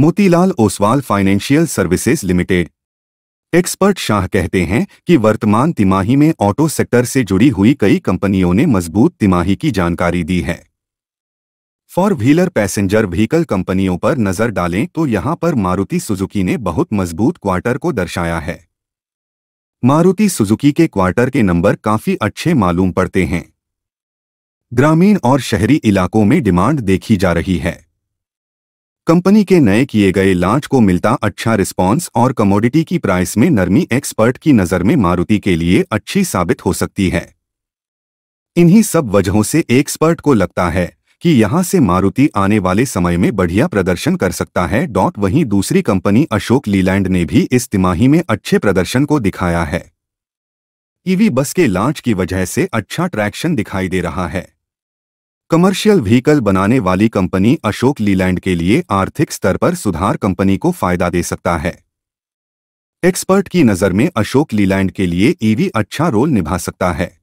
Motilal Oswal financial services limited expert Shah कहते हैं कि वर्तमान तिमाही में ऑटो सेक्टर से जुड़ी हुई कई कंपनियों ने मजबूत तिमाही की जानकारी दी है फॉर व्हीलर पैसेंजर व्हीकल कंपनियों पर नजर डालें तो यहां पर मारुति सुजुकी ने बहुत मजबूत क्वार्टर को दर्शाया है मारुति सुजुकी के क्वार्टर के नंबर काफी अच्छे मालूम पड़ते हैं ग्रामीण और शहरी इलाकों में डिमांड देखी जा रही है कंपनी के नए किए गए लॉन्च को मिलता अच्छा रिस्पांस और कमोडिटी की प्राइस में नरमी एक्सपर्ट की नज़र में मारुति के लिए अच्छी साबित हो सकती है इन्हीं सब वजहों से एक्सपर्ट को लगता है कि यहां से मारुति आने वाले समय में बढ़िया प्रदर्शन कर सकता है डॉट वहीं दूसरी कंपनी अशोक लीलैंड ने भी इस तिमाही में अच्छे प्रदर्शन को दिखाया है ईवी बस के लॉन्च की वजह से अच्छा ट्रैक्शन दिखाई दे रहा है कमर्शियल व्हीकल बनाने वाली कंपनी अशोक लीलैंड के लिए आर्थिक स्तर पर सुधार कंपनी को फायदा दे सकता है एक्सपर्ट की नज़र में अशोक लीलैंड के लिए ईवी अच्छा रोल निभा सकता है